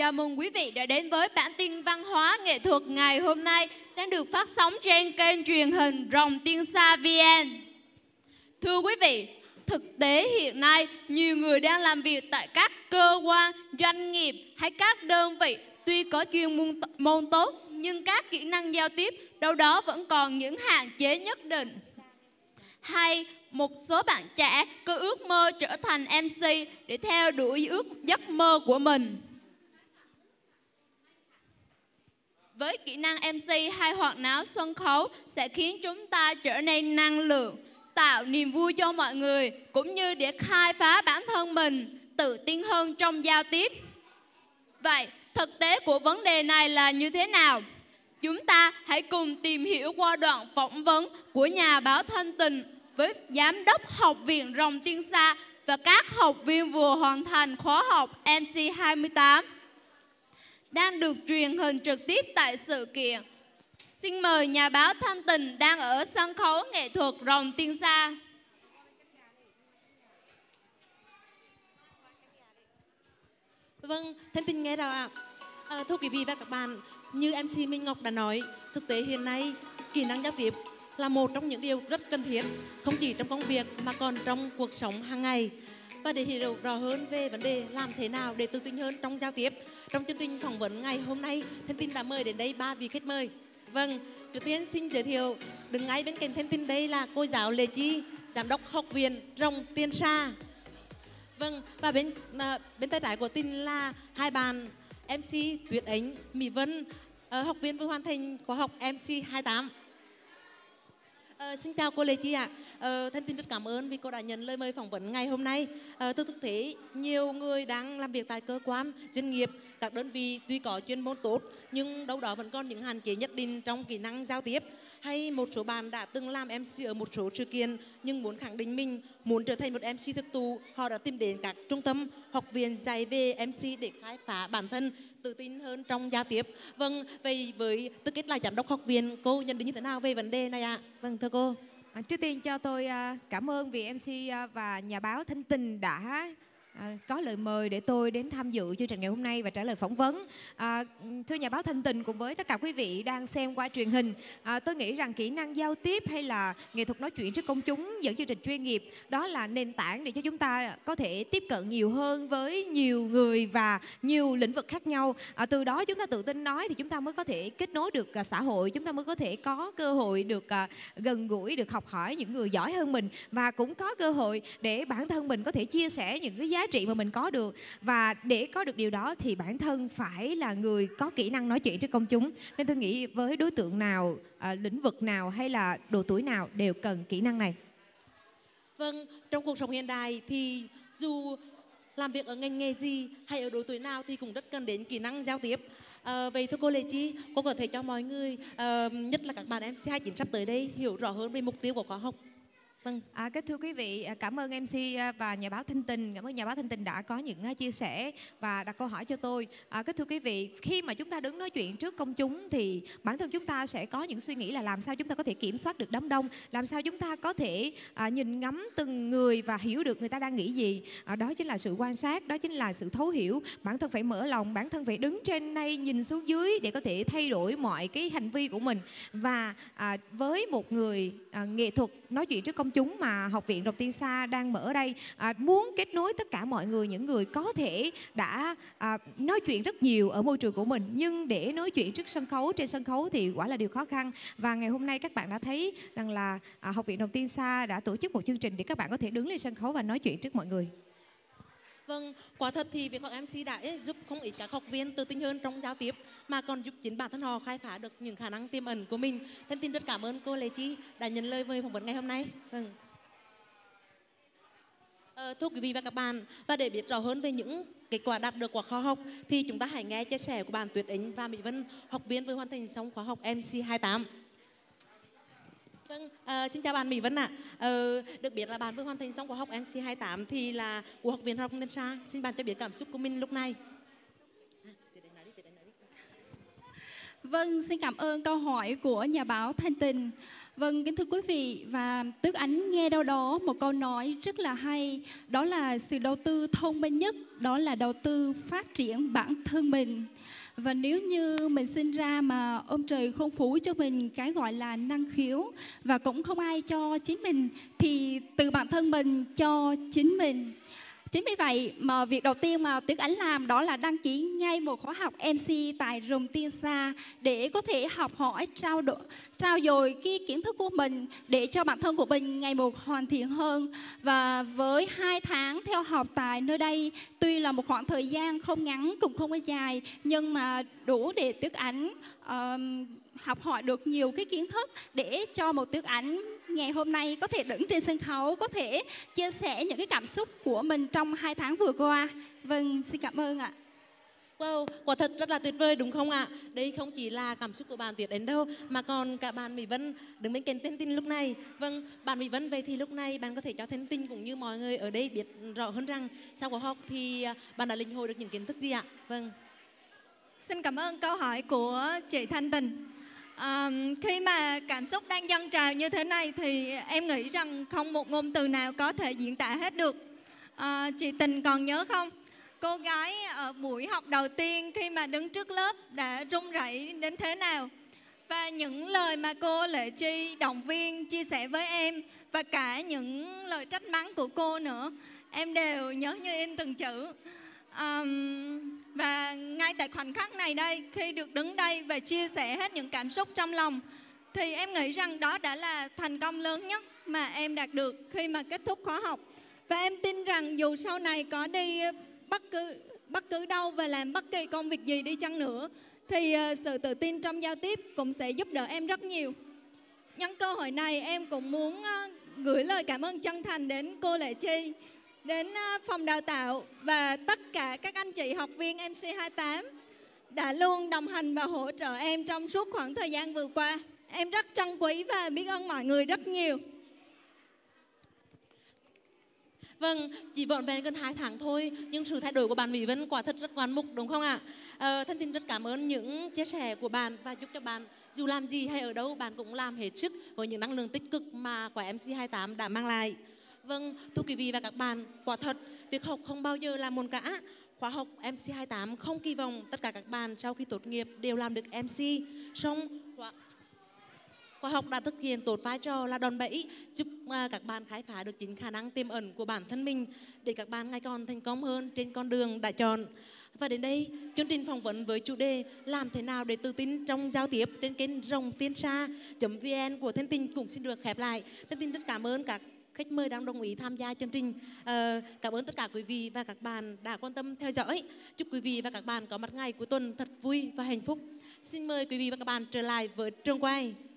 Chào mừng quý vị đã đến với bản tin văn hóa nghệ thuật ngày hôm nay đang được phát sóng trên kênh truyền hình Rồng Tiên Sa VN. Thưa quý vị, thực tế hiện nay nhiều người đang làm việc tại các cơ quan, doanh nghiệp hay các đơn vị tuy có chuyên môn, môn tốt nhưng các kỹ năng giao tiếp đâu đó vẫn còn những hạn chế nhất định. Hay một số bạn trẻ cứ ước mơ trở thành MC để theo đuổi ước giấc mơ của mình Với kỹ năng MC hay hoạt náo sân khấu sẽ khiến chúng ta trở nên năng lượng, tạo niềm vui cho mọi người cũng như để khai phá bản thân mình, tự tin hơn trong giao tiếp. Vậy, thực tế của vấn đề này là như thế nào? Chúng ta hãy cùng tìm hiểu qua đoạn phỏng vấn của nhà báo Thanh Tình với Giám đốc Học viện Rồng Tiên Sa và các học viên vừa hoàn thành khóa học MC28 đang được truyền hình trực tiếp tại sự kiện. Xin mời nhà báo Thanh Tình đang ở sân khấu nghệ thuật Rồng Tiên Sa. Vâng, Thanh Tình nghe rồi ạ? À, thưa quý vị và các bạn, như MC Minh Ngọc đã nói, thực tế hiện nay kỹ năng giao tiếp là một trong những điều rất cần thiết, không chỉ trong công việc mà còn trong cuộc sống hàng ngày. Và để hiểu rõ hơn về vấn đề làm thế nào để tự tin hơn trong giao tiếp trong chương trình phỏng vấn ngày hôm nay, Thanh Tin đã mời đến đây ba vị khách mời. Vâng, trước tiên xin giới thiệu đứng ngay bên cạnh Thanh Tin đây là cô giáo Lê Chi, giám đốc học viện Rồng Tiên Sa. Vâng, và bên à, bên tay trái của Tin là hai bàn MC Tuyết Ánh, Mỹ Vân, à, học viên vừa hoàn thành khóa học MC 28. Ờ, xin chào cô Lê Chi ạ. À. À, thân tin rất cảm ơn vì cô đã nhận lời mời phỏng vấn ngày hôm nay. À, tôi thực thế nhiều người đang làm việc tại cơ quan, doanh nghiệp, các đơn vị tuy có chuyên môn tốt nhưng đâu đó vẫn còn những hạn chế nhất định trong kỹ năng giao tiếp. Hay một số bạn đã từng làm MC ở một số sự kiện nhưng muốn khẳng định mình, muốn trở thành một MC thực thụ, họ đã tìm đến các trung tâm, học viện dạy về MC để khai phá bản thân, tự tin hơn trong giao tiếp vâng vậy với tư cách là giám đốc học viện cô nhận định như thế nào về vấn đề này ạ à? vâng thưa cô à, trước tiên cho tôi à, cảm ơn vị mc à, và nhà báo thanh tình đã À, có lời mời để tôi đến tham dự chương trình ngày hôm nay và trả lời phỏng vấn. À, thưa nhà báo Thanh Tình cùng với tất cả quý vị đang xem qua truyền hình, à, tôi nghĩ rằng kỹ năng giao tiếp hay là nghệ thuật nói chuyện trước công chúng dẫn chương trình chuyên nghiệp đó là nền tảng để cho chúng ta có thể tiếp cận nhiều hơn với nhiều người và nhiều lĩnh vực khác nhau. À, từ đó chúng ta tự tin nói thì chúng ta mới có thể kết nối được à, xã hội, chúng ta mới có thể có cơ hội được à, gần gũi, được học hỏi những người giỏi hơn mình và cũng có cơ hội để bản thân mình có thể chia sẻ những cái giá giá trị mà mình có được và để có được điều đó thì bản thân phải là người có kỹ năng nói chuyện trước công chúng nên tôi nghĩ với đối tượng nào à, lĩnh vực nào hay là độ tuổi nào đều cần kỹ năng này vâng trong cuộc sống hiện đại thì dù làm việc ở ngành nghề gì hay ở độ tuổi nào thì cũng rất cần đến kỹ năng giao tiếp À, vậy thưa cô Lê Chi, cô có thể cho mọi người, uh, nhất là các bạn MC29 sắp tới đây, hiểu rõ hơn về mục tiêu của khóa học Vâng, à, kính thưa quý vị, à, cảm ơn MC à, và nhà báo Thanh Tình, cảm ơn nhà báo Thanh Tình đã có những à, chia sẻ và đặt câu hỏi cho tôi. À, kính thưa quý vị, khi mà chúng ta đứng nói chuyện trước công chúng thì bản thân chúng ta sẽ có những suy nghĩ là làm sao chúng ta có thể kiểm soát được đám đông, làm sao chúng ta có thể à, nhìn ngắm từng người và hiểu được người ta đang nghĩ gì. À, đó chính là sự quan sát, đó chính là sự thấu hiểu. Bản thân phải mở lòng, bản thân phải đứng trên đây nhìn xuống dưới để có thể thay đổi mọi cái hành vi của mình. Và à, với một người à, nghệ thuật nói chuyện trước công công chúng mà Học viện Rồng Tiên Sa đang mở đây à, muốn kết nối tất cả mọi người, những người có thể đã à, nói chuyện rất nhiều ở môi trường của mình nhưng để nói chuyện trước sân khấu, trên sân khấu thì quả là điều khó khăn và ngày hôm nay các bạn đã thấy rằng là à, Học viện Rồng Tiên Sa đã tổ chức một chương trình để các bạn có thể đứng lên sân khấu và nói chuyện trước mọi người. Vâng, quả thật thì việc học MC đã giúp không ít các học viên tự tin hơn trong giao tiếp mà còn giúp chính bản thân họ khai phá được những khả năng tiềm ẩn của mình. Thân tin rất cảm ơn cô Lê Chi đã nhận lời mời phỏng vấn ngày hôm nay. Vâng. Ờ, thưa quý vị và các bạn, và để biết rõ hơn về những kết quả đạt được của khóa học thì chúng ta hãy nghe chia sẻ của bạn Tuyệt Ính và Mỹ Vân, học viên vừa hoàn thành xong khóa học MC 28. Vâng, uh, xin chào bạn Mỹ Vân ạ. À. Uh, được biết là bạn vừa hoàn thành xong khóa học MC28 thì là của Học viện Học Nhân Sa. Xin bạn cho biết cảm xúc của mình lúc này. Vâng, xin cảm ơn câu hỏi của nhà báo Thanh Tình. Vâng, kính thưa quý vị và Tước Ánh nghe đâu đó một câu nói rất là hay, đó là sự đầu tư thông minh nhất, đó là đầu tư phát triển bản thân mình. Và nếu như mình sinh ra mà ông trời không phú cho mình cái gọi là năng khiếu và cũng không ai cho chính mình thì từ bản thân mình cho chính mình. Chính vì vậy mà việc đầu tiên mà Tuyết Ánh làm đó là đăng ký ngay một khóa học MC tại Rừng Tiên Sa để có thể học hỏi, trao đổi, trao dồi cái kiến thức của mình để cho bản thân của mình ngày một hoàn thiện hơn. Và với hai tháng theo học tại nơi đây, tuy là một khoảng thời gian không ngắn cũng không có dài, nhưng mà đủ để Tuyết Ánh uh, học hỏi được nhiều cái kiến thức để cho một tuyết ảnh ngày hôm nay có thể đứng trên sân khấu có thể chia sẻ những cái cảm xúc của mình trong trong hai tháng vừa qua. Vâng, xin cảm ơn ạ. Wow, quả thật rất là tuyệt vời đúng không ạ? Đây không chỉ là cảm xúc của bạn tuyệt đến đâu mà còn cả bạn Mỹ Vân đứng bên kênh thêm tinh lúc này. Vâng, bạn Mỹ Vân về thì lúc này bạn có thể cho thêm tinh cũng như mọi người ở đây biết rõ hơn rằng sau cuộc học thì à, bạn đã linh hồi được những kiến thức gì ạ? Vâng. Xin cảm ơn câu hỏi của chị Thanh Tình. À, khi mà cảm xúc đang dâng trào như thế này thì em nghĩ rằng không một ngôn từ nào có thể diễn tả hết được à, chị Tình còn nhớ không? Cô gái ở buổi học đầu tiên khi mà đứng trước lớp đã run rẩy đến thế nào? Và những lời mà cô Lệ Chi động viên chia sẻ với em và cả những lời trách mắng của cô nữa, em đều nhớ như in từng chữ. Um, và ngay tại khoảnh khắc này đây khi được đứng đây và chia sẻ hết những cảm xúc trong lòng thì em nghĩ rằng đó đã là thành công lớn nhất mà em đạt được khi mà kết thúc khóa học và em tin rằng dù sau này có đi ờ, bất cứ bất cứ đâu và làm bất kỳ công việc gì đi chăng nữa thì ờ, sự tự tin trong giao tiếp cũng sẽ giúp đỡ em rất nhiều. Nhân cơ hội này em cũng muốn ờ, gửi lời cảm ơn chân thành đến cô Lệ Chi, đến phòng đào tạo và tất cả các anh chị học viên MC28 đã luôn đồng hành và hỗ trợ em trong suốt khoảng thời gian vừa qua. Em rất trân quý và biết ơn mọi người rất nhiều. Vâng, chỉ vọn vẹn gần 2 tháng thôi, nhưng sự thay đổi của bạn Mỹ Vân quả thật rất ngoan mục, đúng không ạ? À, thân tin rất cảm ơn những chia sẻ của bạn và chúc cho bạn dù làm gì hay ở đâu, bạn cũng làm hết sức với những năng lượng tích cực mà quả MC28 đã mang lại. Vâng, thưa quý vị và các bạn, quả thật, việc học không bao giờ là môn cả. Khóa học MC28 không kỳ vọng tất cả các bạn sau khi tốt nghiệp đều làm được MC. Xong, Khoa học đã thực hiện tốt vai trò là đòn bẩy giúp à, các bạn khai phá được chính khả năng tiềm ẩn của bản thân mình để các bạn ngày còn thành công hơn trên con đường đã chọn. Và đến đây, chương trình phỏng vấn với chủ đề Làm thế nào để tự tin trong giao tiếp trên kênh rồng tiên sa.vn của Thanh tinh cũng xin được khép lại. Thanh tinh rất cảm ơn các khách mời đang đồng ý tham gia chương trình. Ờ, cảm ơn tất cả quý vị và các bạn đã quan tâm theo dõi. Chúc quý vị và các bạn có một ngày cuối tuần thật vui và hạnh phúc. Xin mời quý vị và các bạn trở lại với trường quay.